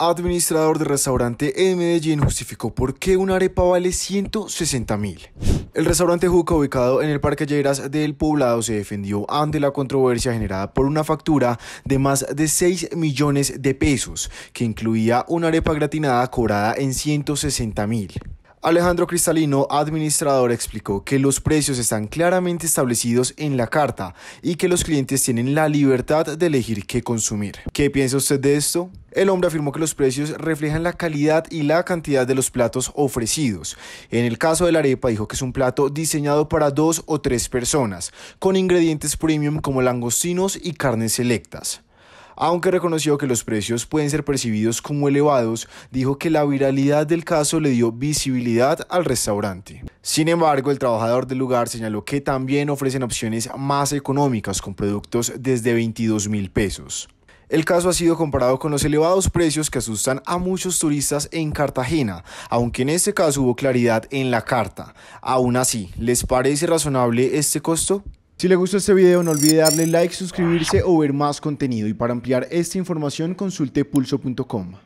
administrador del restaurante en Medellín, justificó por qué una arepa vale 160 mil. El restaurante Juca, ubicado en el Parque Lleras del Poblado, se defendió ante la controversia generada por una factura de más de 6 millones de pesos, que incluía una arepa gratinada cobrada en 160 mil. Alejandro Cristalino, administrador, explicó que los precios están claramente establecidos en la carta y que los clientes tienen la libertad de elegir qué consumir. ¿Qué piensa usted de esto? El hombre afirmó que los precios reflejan la calidad y la cantidad de los platos ofrecidos. En el caso de la arepa dijo que es un plato diseñado para dos o tres personas, con ingredientes premium como langostinos y carnes selectas. Aunque reconoció que los precios pueden ser percibidos como elevados, dijo que la viralidad del caso le dio visibilidad al restaurante. Sin embargo, el trabajador del lugar señaló que también ofrecen opciones más económicas con productos desde 22 mil pesos. El caso ha sido comparado con los elevados precios que asustan a muchos turistas en Cartagena, aunque en este caso hubo claridad en la carta. Aún así, ¿les parece razonable este costo? Si le gustó este video no olvide darle like, suscribirse o ver más contenido y para ampliar esta información consulte pulso.com.